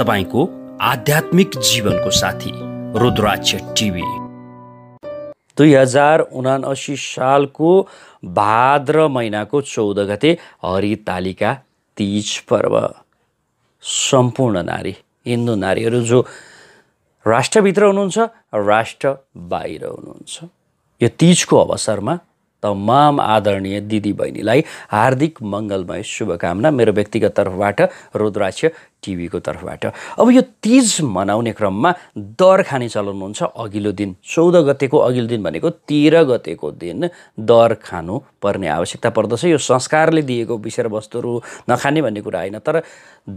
तपाईँको आध्यात्मिक जीवनको साथी रुद्राक्ष टिभी दुई हजार उनासी सालको भाद्र महिनाको चौध गते हरितालिका तिज पर्व सम्पूर्ण नारी हिन्दू नारीहरू जो राष्ट्रभित्र हुनुहुन्छ राष्ट्र बाहिर हुनुहुन्छ यो तिजको अवसरमा तमाम आदरणीय दिदीबहिनीलाई हार्दिक मङ्गलमय शुभकामना मेरो व्यक्तिगत तर्फबाट रुद्राक्ष टिभीको तर्फबाट अब यो तिज मनाउने क्रममा दर खाने चलन हुन्छ अघिल्लो दिन चौध गतेको अघिल्लो दिन भनेको तेह्र गतेको दिन दर खानु पर्ने आवश्यकता पर्दछ यो संस्कारले दिएको विषयवस्तुहरू नखाने भन्ने कुरा होइन तर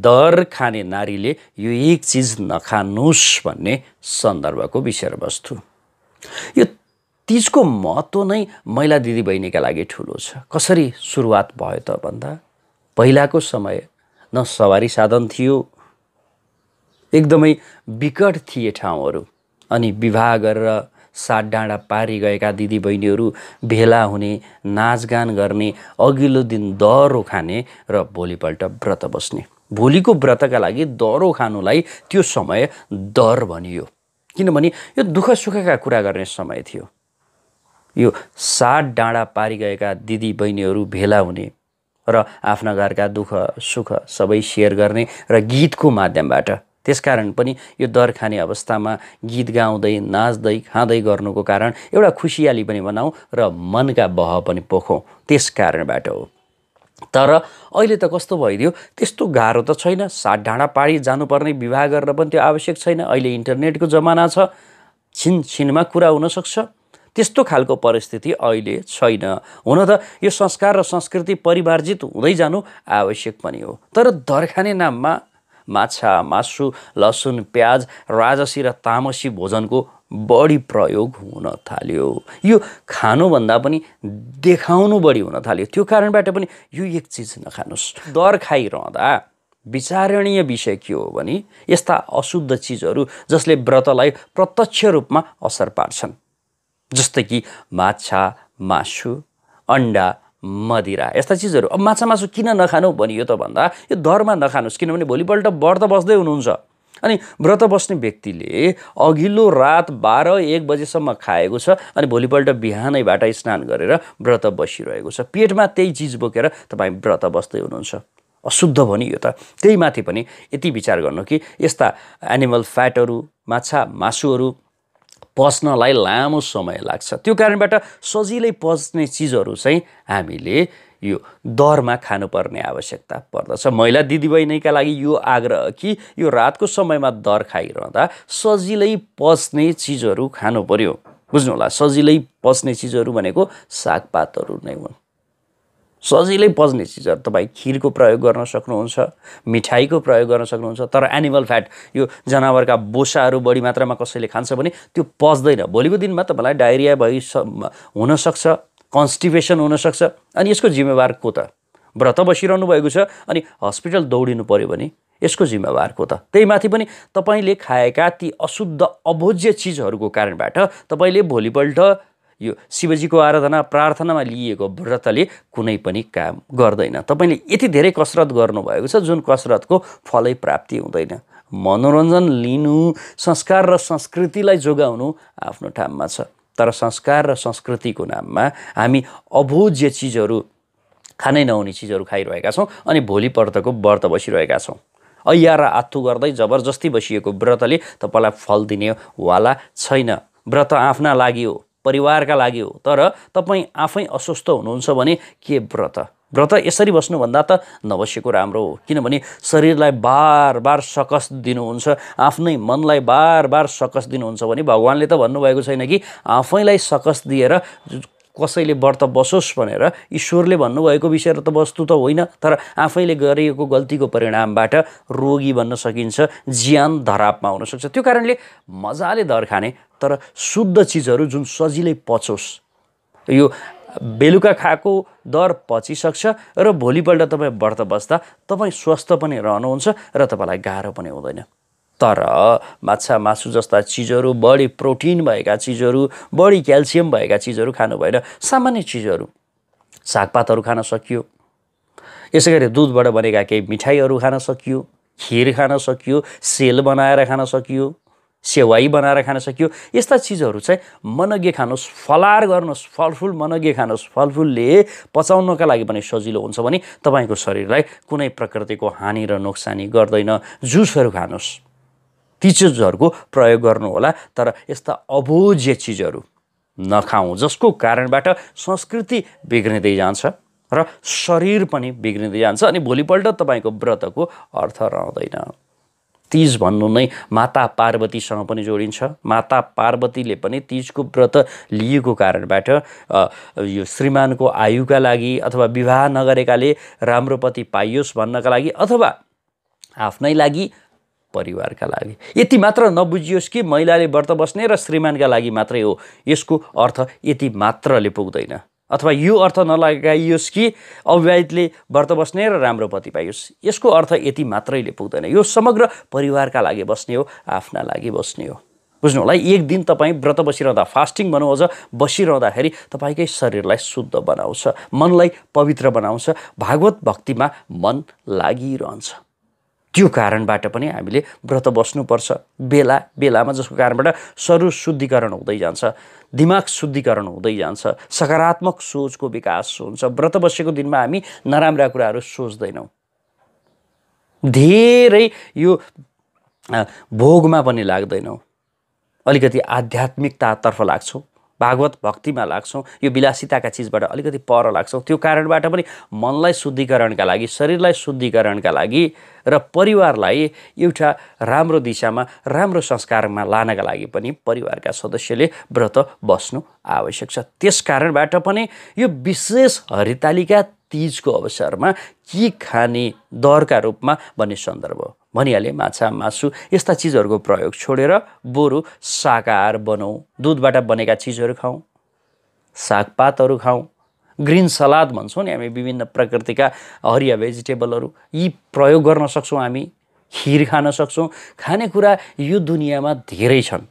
दर खाने नारीले यो एक चिज नखानुस् भन्ने सन्दर्भको विषयवस्तु यो तिजको महत्त्व नै महिला दिदीबहिनीका लागि ठुलो छ कसरी सुरुवात भयो त भन्दा पहिलाको समय न सवारी साधन थियो एकदमै विकट थिए ठाउँहरू अनि विवाह गरेर सात डाँडा पारी गएका दिदीबहिनीहरू भेला हुने नाचगान गर्ने अघिल्लो दिन दह्रो खाने र भोलिपल्ट व्रत बस्ने भोलिको व्रतका लागि दह्रो खानुलाई त्यो समय दर भनियो किनभने यो दुःख सुखका कुरा गर्ने समय थियो यो सात डाँडा पारिगएका दिदी बहिनीहरू भेला हुने र आफ्ना घरका दुःख सुख सबै सेयर गर्ने र गीतको माध्यमबाट त्यसकारण पनि यो दर खाने अवस्थामा गीत गाउँदै नाच्दै खाँदै गर्नुको कारण एउटा खुसियाली पनि बनाऊ र मनका बह पनि पोखौँ त्यस कारणबाट हो तर अहिले त कस्तो भइदियो त्यस्तो गाह्रो त छैन सात डाँडा पारी जानुपर्ने विवाह गर्न पनि त्यो आवश्यक छैन अहिले इन्टरनेटको जमाना छ छिनमा कुरा हुनसक्छ त्यस्तो खालको परिस्थिति अहिले छैन हुन त यो संस्कार र संस्कृति परिमार्जित हुँदै जानु आवश्यक पनि हो तर दर्खाने नाममा माछा मासु लसुन प्याज राजसी र तामसी भोजनको बढी प्रयोग हुन थाल्यो यो खानुभन्दा पनि देखाउनु बढी हुन थाल्यो त्यो कारणबाट पनि यो एक चिज नखानुस् दर खाइरहँदा विचारणीय विषय के हो भने यस्ता अशुद्ध चिजहरू जसले व्रतलाई प्रत्यक्ष रूपमा असर पार्छन् जस्तै कि माछा मासु अन्डा मदिरा यस्ता चिजहरू अब माछा मासु किन नखानु भनियो त भन्दा यो दरमा नखानुहोस् किनभने भोलिपल्ट व्रत बस्दै हुनुहुन्छ अनि व्रत बस्ने व्यक्तिले अघिल्लो रात बाह्र एक बजेसम्म खाएको छ अनि भोलिपल्ट बिहानैबाट स्नान गरेर व्रत बसिरहेको छ पेटमा त्यही चिज बोकेर तपाईँ व्रत बस्दै हुनुहुन्छ अशुद्ध यो त त्यही माथि पनि यति विचार गर्नु कि यस्ता एनिमल फ्याटहरू माछा मासुहरू पस्नलाई लामो समय लाग्छ त्यो कारणबाट सजिलै पस्ने चिजहरू चाहिँ हामीले यो दरमा खानुपर्ने आवश्यकता पर्दछ महिला दिदीबहिनीका लागि यो आग्रह कि यो रातको समयमा दर खाइरहँदा सजिलै पस्ने चिजहरू खानु पर्यो बुझ्नु होला सजिलै पस्ने चिजहरू भनेको सागपातहरू नै हुन् सजिलै पच्ने चिजहरू तपाईँ खिरको प्रयोग गर्न सक्नुहुन्छ मिठाईको प्रयोग गर्न सक्नुहुन्छ तर एनिमल फ्याट यो जनावरका बोसाहरू बढी मात्रामा कसैले खान्छ भने त्यो पच्दैन भोलिको दिनमा तपाईँलाई डायरिया भइ हुनसक्छ कन्स्टिपेसन हुनसक्छ अनि यसको जिम्मेवार को त व्रत बसिरहनु भएको छ अनि हस्पिटल दौडिनु पऱ्यो भने यसको जिम्मेवार को त त्यही माथि पनि तपाईँले खाएका ती अशुद्ध अभोज्य चिजहरूको कारणबाट तपाईँले भोलिपल्ट यो शिवजीको आराधना प्रार्थनामा लिएको व्रतले कुनै पनि काम गर्दैन तपाईँले यति धेरै कसरत गर्नुभएको छ जुन कसरतको फलै प्राप्ति हुँदैन मनोरञ्जन लिनु संस्कार र संस्कृतिलाई जोगाउनु आफ्नो ठाउँमा छ तर संस्कार र संस्कृतिको नाममा हामी अभोज्य चिजहरू खानै नहुने चिजहरू खाइरहेका छौँ अनि भोलिपल्टको व्रत बसिरहेका छौँ ऐया र आत्थु गर्दै जबरजस्ती बसिएको व्रतले तपाईँलाई फल दिनेवाला छैन व्रत आफ्ना लागि हो परिवारका लागि हो तर तपाईँ आफै अस्वस्थ हुनुहुन्छ भने के व्रत व्रत यसरी बस्नुभन्दा त नबसेको राम्रो हो किनभने शरीरलाई बार बार सकस दिनुहुन्छ आफ्नै मनलाई बार बार सकस दिनुहुन्छ भने भगवान्ले त भन्नुभएको छैन कि आफैलाई सकस दिएर कसैले व्रत बसोस् भनेर ईश्वरले भन्नुभएको विषय त वस्तु त होइन तर आफैले गरिएको गल्तीको परिणामबाट रोगी भन्न सकिन्छ ज्यान धरापमा हुनसक्छ त्यो कारणले मजाले दर खाने तर शुद्ध चिजहरू जुन सजिलै पचोस् यो बेलुका खाएको दर पचिसक्छ र भोलिपल्ट तपाईँ व्रत बस्दा तपाईँ स्वस्थ पनि रहनुहुन्छ र तपाईँलाई गाह्रो पनि हुँदैन तर माछा मासु जस्ता चिजहरू बढी प्रोटिन भएका चिजहरू बढी क्याल्सियम भएका चिजहरू खानु भएन सामान्य चिजहरू सागपातहरू खान सकियो यसै गरी दुधबाट बनेका केही मिठाईहरू खान सकियो खिर खान सकियो सेल बनाएर खान सकियो सेवाई बनाएर खान सकियो यस्ता चिजहरू चाहिँ मनज्ञ खानुहोस् फलार गर्नुहोस् फलफुल मनज्ञ खानुहोस् फलफुलले पचाउनका लागि पनि सजिलो हुन्छ भने तपाईँको शरीरलाई कुनै प्रकृतिको हानि र नोक्सानी गर्दैन जुसहरू खानुहोस् ती चिजहरूको प्रयोग गर्नुहोला तर यस्ता अभोज्य चिजहरू नखाउँ जसको कारणबाट संस्कृति बिग्रिँदै जान्छ र शरीर पनि बिग्रिँदै जान्छ अनि भोलिपल्ट तपाईँको व्रतको अर्थ रहँदैन तिज भन्नु नै माता पार्वतीसँग पनि जोडिन्छ माता पार्वतीले पनि तिजको व्रत लिएको कारणबाट यो श्रीमानको आयुका लागि अथवा विवाह नगरेकाले राम्रो पति पाइयोस् भन्नका लागि अथवा आफ्नै लागि परिवारका लागि यति मात्र नबुझियोस् कि महिलाले व्रत बस्ने र श्रीमानका लागि मात्रै हो यसको अर्थ यति मात्रले पुग्दैन अथवा यो अर्थ नलगाइयोस् कि अविवाहितले व्रत बस्ने र राम्रो पति पाइयोस् यसको अर्थ यति मात्रैले पुग्दैन यो समग्र परिवारका लागि बस्ने हो आफ्ना लागि बस्ने हो बुझ्नु होला एक दिन तपाईँ व्रत बसिरहँदा फास्टिङ भनौँ अझ बसिरहँदाखेरि तपाईँकै शरीरलाई शुद्ध बनाउँछ मनलाई पवित्र बनाउँछ भागवत भक्तिमा मन लागिरहन्छ त्यो कारणबाट पनि हामीले व्रत बस्नुपर्छ बेला बेलामा जसको कारणबाट शरीर शुद्धिकरण हुँदै जान्छ दिमाग शुद्धिकरण हुँदै जान्छ सकारात्मक सोचको विकास हुन्छ व्रत बसेको दिनमा हामी नराम्रा कुराहरू सोच्दैनौँ धेरै यो भोगमा पनि लाग्दैनौँ अलिकति आध्यात्मिकतातर्फ लाग्छौँ भागवत भक्तिमा लाग्छौँ यो विलासिताका चिजबाट अलिकति पर लाग्छौँ त्यो कारणबाट पनि मनलाई शुद्धिकरणका लागि शरीरलाई शुद्धिकरणका लागि र परिवारलाई एउटा राम्रो दिशामा राम्रो संस्कारमा लानका लागि पनि परिवारका सदस्यले व्रत बस्नु आवश्यक छ त्यस कारणबाट पनि यो विशेष हरितालिका तिजको अवसरमा के खाने दरका रूपमा भन्ने सन्दर्भ हो भनिहालेँ माछा मासु यस्ता चिजहरूको प्रयोग छोडेर बरु शाकाहार बनाऊ दुधबाट बनेका चिजहरू खाउँ सागपातहरू खाउँ ग्रिन सलाद भन्छौँ नि हामी विभिन्न प्रकृतिका हरिया भेजिटेबलहरू यी प्रयोग गर्न सक्छौँ हामी खिर खान सक्छौँ खानेकुरा यो दुनियाँमा धेरै छन्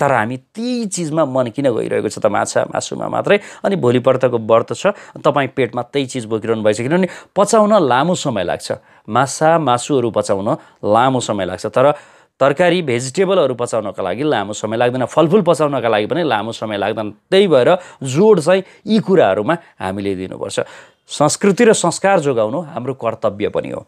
तर हामी ती चिजमा मन किन गइरहेको छ त माछा मासुमा मात्रै अनि भोलिपल्टको व्रत छ तपाईँ पेटमा त्यही चिज बोकिरहनु भएछ किनभने पचाउन लामो समय लाग्छ माछा मासुहरू पचाउन लामो समय लाग्छ तर तरकारी भेजिटेबलहरू पचाउनका लागि लामो समय लाग्दैन फलफुल पचाउनका लागि पनि लामो समय लाग्दैन त्यही भएर जोड चाहिँ यी कुराहरूमा हामीले दिनुपर्छ संस्कृति र संस्कार जोगाउनु हाम्रो कर्तव्य पनि हो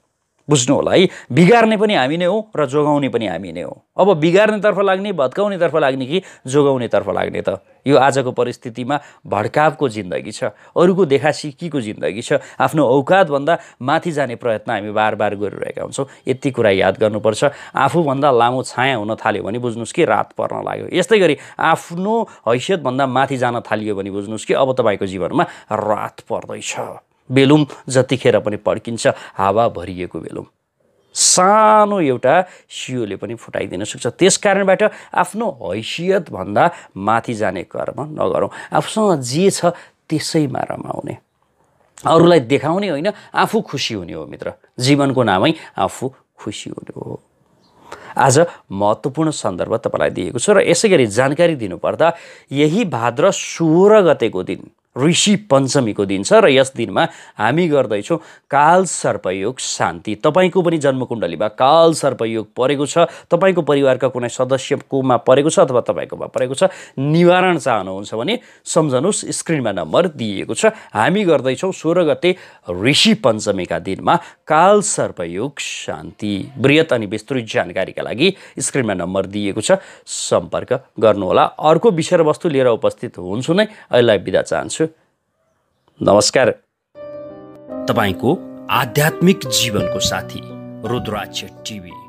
बुझ्नु होला है बिगार्ने पनि हामी नै हो र जोगाउने पनि हामी नै हो अब बिगार्नेतर्फ लाग्ने भत्काउनेतर्फ लाग्ने कि जोगाउनेतर्फ लाग्ने त यो आजको परिस्थितिमा भड्कावको जिन्दगी छ अरूको सिकीको जिन्दगी छ आफ्नो औकातभन्दा माथि जाने प्रयत्न हामी बार बार गरिरहेका हुन्छौँ यति कुरा याद गर्नुपर्छ आफूभन्दा लामो छाया हुन थाल्यो भने बुझ्नुहोस् कि रात पर्न लाग्यो यस्तै गरी आफ्नो हैसियतभन्दा माथि जान थालियो भने बुझ्नुहोस् कि अब तपाईँको जीवनमा रात पर्दैछ बेलुम जतिखेर पनि पड्किन्छ हावा भरिएको बेलुम सानो एउटा सियोले पनि फुटाइदिन सक्छ त्यस कारणबाट आफ्नो हैसियतभन्दा माथि जाने कर्म नगरौँ आफूसँग जे छ त्यसैमा रमाउने अरूलाई देखाउने होइन आफू खुसी हुने हो मित्र जीवनको नामै आफू खुसी हुने हो आज महत्त्वपूर्ण सन्दर्भ तपाईँलाई दिएको छु र यसै गरी जानकारी दिनुपर्दा यही भाद्र सोह्र गतेको दिन ऋषि पञ्चमीको दिन छ र यस दिनमा हामी गर्दैछौँ काल सर्पयोग शान्ति तपाईँको पनि जन्मकुण्डलीमा काल सर्पयोग परेको छ तपाईँको परिवारका कुनै सदस्यकोमा परेको छ अथवा तपाईँकोमा परेको छ निवारण चाहनुहुन्छ भने सम्झनुहोस् स्क्रिनमा नम्बर दिइएको छ हामी गर्दैछौँ सोह्र गते ऋषि पञ्चमीका दिनमा काल सर्पयोग शान्ति वृहत अनि विस्तृत जानकारीका लागि स्क्रिनमा नम्बर दिएको छ सम्पर्क गर्नुहोला अर्को विषयवस्तु लिएर उपस्थित हुन्छु नै अहिलेलाई बिदा चाहन्छु नमस्कार तपाईँको आध्यात्मिक जीवनको साथी रुद्राक्ष टिभी